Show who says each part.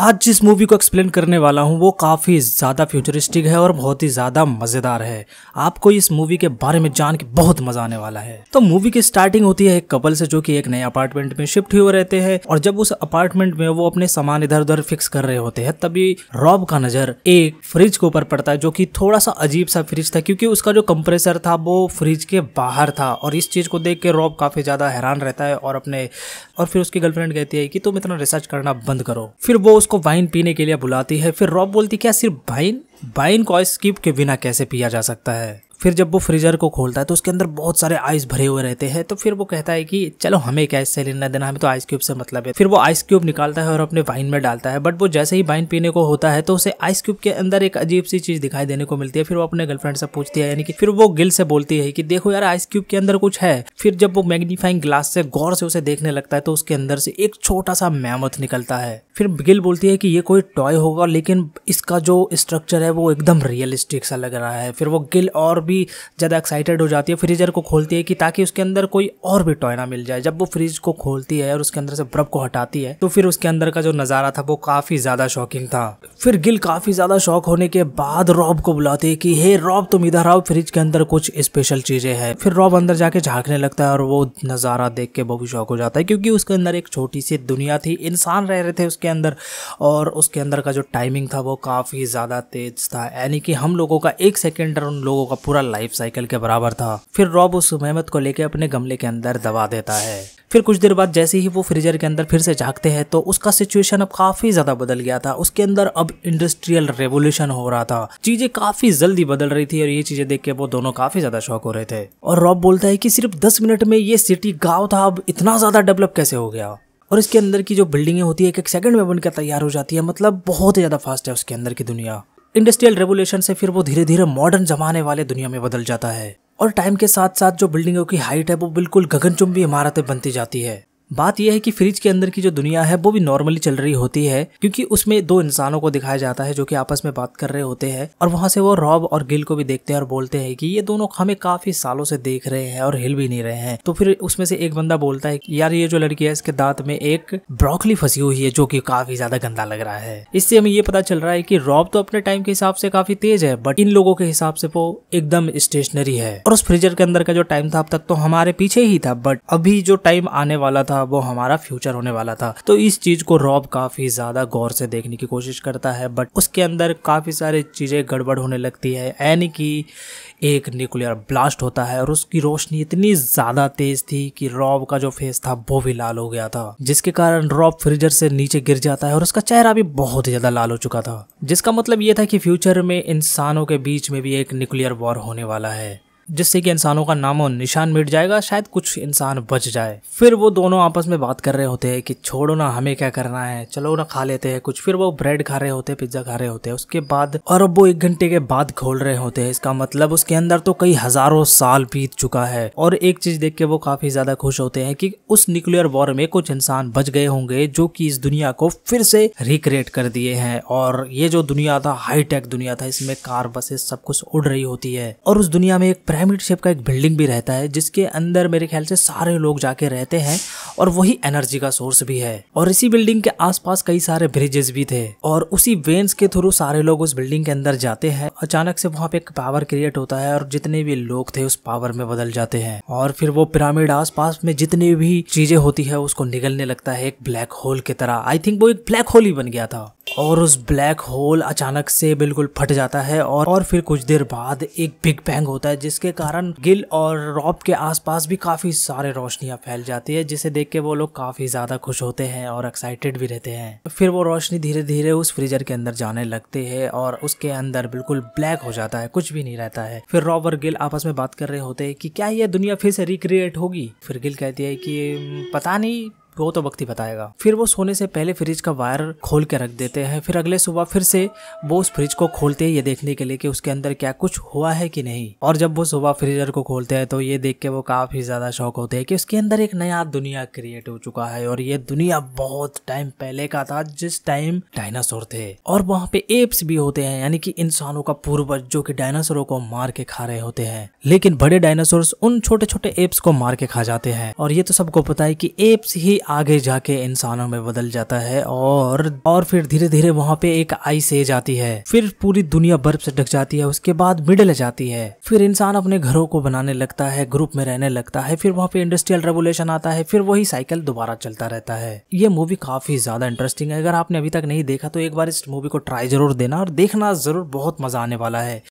Speaker 1: आज जिस मूवी को एक्सप्लेन करने वाला हूँ वो काफ़ी ज़्यादा फ्यूचरिस्टिक है और बहुत ही ज़्यादा मज़ेदार है आपको इस मूवी के बारे में जान के बहुत मज़ा आने वाला है तो मूवी की स्टार्टिंग होती है एक कपल से जो कि एक नए अपार्टमेंट में शिफ्ट हुए रहते हैं और जब उस अपार्टमेंट में वो अपने सामान इधर उधर फिक्स कर रहे होते हैं तभी रॉब का नज़र एक फ्रिज के ऊपर पड़ता है जो कि थोड़ा सा अजीब सा फ्रिज था क्योंकि उसका जो कंप्रेसर था वो फ्रिज के बाहर था और इस चीज़ को देख के रॉब काफ़ी ज़्यादा हैरान रहता है और अपने और फिर उसकी गर्लफ्रेंड कहती है कि तुम इतना रिसर्च करना बंद करो फिर वो उसको वाइन पीने के लिए बुलाती है फिर रॉब बोलती क्या सिर्फ वाइन बाइन को आइस क्यूब के बिना कैसे पिया जा सकता है फिर जब वो फ्रीजर को खोलता है तो उसके अंदर बहुत सारे आइस भरे हुए रहते हैं तो फिर वो कहता है कि चलो हमें क्या इससे लेना देना हमें तो आइस क्यूब से मतलब है फिर वो आइस क्यूब निकालता है और अपने वाइन में डालता है बट वो जैसे ही वाइन पीने को होता है तो उसे आइस क्यूब के अंदर एक अजीब सी चीज दिखाई देने को मिलती है फिर वो अपने गर्लफ्रेंड से पूछती है यानी कि फिर वो गिल से बोलती है कि देखो यार आइस क्यूब के अंदर कुछ है फिर जब वो मैग्नीफाइंग ग्लास से गौर से उसे देखने लगता है तो उसके अंदर से एक छोटा सा मैमथ निकलता है फिर गिल बोलती है कि ये कोई टॉय होगा लेकिन इसका जो स्ट्रक्चर है है वो एकदम रियलिस्टिक सा लग रहा है फिर वो गिल और भी ज़्यादा एक्साइटेड हो जाती है फ्रीजर को खोलती है कि ताकि उसके अंदर कोई और भी टॉय ना मिल जाए जब वो फ्रिज को खोलती है और उसके अंदर से बर्फ को हटाती है तो फिर उसके अंदर का जो नज़ारा था वो काफ़ी ज़्यादा शॉकिंग था फिर गिल काफ़ी ज़्यादा शौक होने के बाद रॉब को बुलाती है कि हे रॉब तुम इधर आओ फ्रिज के अंदर कुछ स्पेशल चीज़ें हैं फिर रॉब अंदर जाके झांकने लगता है और वो नज़ारा देख के बहुत शौक हो जाता है क्योंकि उसके अंदर एक छोटी सी दुनिया थी इंसान रह रहे थे उसके अंदर और उसके अंदर का जो टाइमिंग था वो काफ़ी ज़्यादा तेज़ मिनट्स था यानी कि हम लोगों का एक सेकेंड और उन लोगों का पूरा लाइफ साइकिल के बराबर था फिर रॉब उस मेहमत को लेकर अपने गमले के अंदर दबा देता है फिर कुछ देर बाद जैसे ही वो फ्रीजर के अंदर फिर से झाँकते हैं तो उसका सिचुएशन अब काफ़ी ज़्यादा बदल गया था उसके अंदर अब इंडस्ट्रियल रेवोल्यूशन हो रहा था चीज़ें काफ़ी जल्दी बदल रही थी और ये चीज़ें देख के वो दोनों काफ़ी ज़्यादा शौक हो रहे थे और रॉब बोलता है कि सिर्फ दस मिनट में ये सिटी गाँव था अब इतना ज़्यादा डेवलप कैसे हो गया और इसके अंदर की जो बिल्डिंगें होती है एक एक सेकंड में बनकर तैयार हो जाती है मतलब बहुत ही ज़्यादा फास्ट है उसके अंदर की दुनिया इंडस्ट्रियल रेवोल्यूशन से फिर वो धीरे धीरे मॉडर्न जमाने वाले दुनिया में बदल जाता है और टाइम के साथ साथ जो बिल्डिंगों की हाइट है वो बिल्कुल गगनचुंबी इमारतें बनती जाती है बात यह है कि फ्रिज के अंदर की जो दुनिया है वो भी नॉर्मली चल रही होती है क्योंकि उसमें दो इंसानों को दिखाया जाता है जो कि आपस में बात कर रहे होते हैं और वहां से वो रॉब और गिल को भी देखते हैं और बोलते हैं कि ये दोनों हमें काफी सालों से देख रहे हैं और हिल भी नहीं रहे हैं तो फिर उसमें से एक बंदा बोलता है यार ये जो लड़की है इसके दांत में एक ब्रोकली फंसी हुई है जो की काफी ज्यादा गंदा लग रहा है इससे हमें ये पता चल रहा है कि रॉब तो अपने टाइम के हिसाब से काफी तेज है बट इन लोगों के हिसाब से वो एकदम स्टेशनरी है और उस फ्रिजर के अंदर का जो टाइम था अब तक तो हमारे पीछे ही था बट अभी जो टाइम आने वाला था था वो हमारा फ्यूचर होने वाला था तो इस चीज को रॉब काफी ज्यादा गौर से देखने की कोशिश करता है बट उसके अंदर काफी सारी चीजें गड़बड़ होने लगती है यानी कि एक न्यूक्लियर ब्लास्ट होता है और उसकी रोशनी इतनी ज्यादा तेज थी कि रॉब का जो फेस था वो भी लाल हो गया था जिसके कारण रॉब फ्रिजर से नीचे गिर जाता है और उसका चेहरा भी बहुत ही ज्यादा लाल हो चुका था जिसका मतलब ये था कि फ्यूचर में इंसानों के बीच में भी एक न्यूक्लियर वॉर होने वाला है जिससे कि इंसानों का नामो निशान मिट जाएगा शायद कुछ इंसान बच जाए फिर वो दोनों आपस में बात कर रहे होते हैं कि छोड़ो ना हमें क्या करना है चलो ना खा लेते हैं कुछ फिर वो ब्रेड खा रहे होते हैं पिज्जा खा रहे होते हैं उसके बाद और अब वो एक घंटे के बाद खोल रहे होते हैं इसका मतलब उसके अंदर तो कई हजारों साल बीत चुका है और एक चीज देख के वो काफी ज्यादा खुश होते हैं कि उस न्यूक्लियर वॉर में कुछ इंसान बच गए होंगे जो कि इस दुनिया को फिर से रिक्रिएट कर दिए हैं और ये जो दुनिया था हाईटेक दुनिया था इसमें कार बसेस सब कुछ उड़ रही होती है और उस दुनिया में एक पिरामिड शेप का एक बिल्डिंग भी रहता है जिसके अंदर मेरे ख्याल से सारे लोग जाके रहते हैं और वही एनर्जी का सोर्स भी है और इसी बिल्डिंग के आसपास कई सारे ब्रिजेस भी थे और उसी वेन्स के थ्रू सारे लोग उस बिल्डिंग के अंदर जाते हैं अचानक से वहां पे एक पावर क्रिएट होता है और जितने भी लोग थे उस पावर में बदल जाते हैं और फिर वो पिरामिड आसपास में जितनी भी चीजें होती है उसको निगलने लगता है एक ब्लैक होल की तरह आई थिंक वो एक ब्लैक होल ही बन गया था और उस ब्लैक होल अचानक से बिल्कुल फट जाता है और और फिर कुछ देर बाद एक बिग बैंग होता है जिसके कारण गिल और रॉब के आसपास भी काफी सारे रोशनियां फैल जाती है जिसे देख के वो लोग काफी ज्यादा खुश होते हैं और एक्साइटेड भी रहते हैं फिर वो रोशनी धीरे धीरे उस फ्रीजर के अंदर जाने लगते है और उसके अंदर बिल्कुल ब्लैक हो जाता है कुछ भी नहीं रहता है फिर रॉब और गिल आपस में बात कर रहे होते हैं कि क्या ये दुनिया फिर से रिक्रिएट होगी फिर गिल कहती है कि हम्म, पता नहीं वो तो वक्त ही बताएगा फिर वो सोने से पहले फ्रिज का वायर खोल के रख देते हैं फिर अगले सुबह फिर से वो उस फ्रिज को खोलते हैं ये देखने के लिए कि उसके अंदर क्या कुछ हुआ है कि नहीं और जब वो सुबह फ्रीजर को खोलते हैं तो ये देख के वो काफी ज्यादा शौक होते हैं कि उसके अंदर एक नया दुनिया क्रिएट हो चुका है और ये दुनिया बहुत टाइम पहले का था जिस टाइम डायनासोर थे और वहां पे एप्स भी होते हैं यानी कि इंसानों का पूर्वज जो कि डायनासोरों को मार के खा रहे होते हैं लेकिन बड़े डायनासोर उन छोटे छोटे एप्स को मार के खा जाते हैं और ये तो सबको पता है कि एप्स ही आगे जाके इंसानों में बदल जाता है और और फिर धीरे धीरे वहाँ पे एक आइस एज आती है फिर पूरी दुनिया बर्फ से ढक जाती है उसके बाद मिडल जाती है फिर इंसान अपने घरों को बनाने लगता है ग्रुप में रहने लगता है फिर वहाँ पे इंडस्ट्रियल रेवोल्यूशन आता है फिर वही साइकिल दोबारा चलता रहता है ये मूवी काफी ज्यादा इंटरेस्टिंग है अगर आपने अभी तक नहीं देखा तो एक बार इस मूवी को ट्राई जरूर देना और देखना जरूर बहुत मजा आने वाला है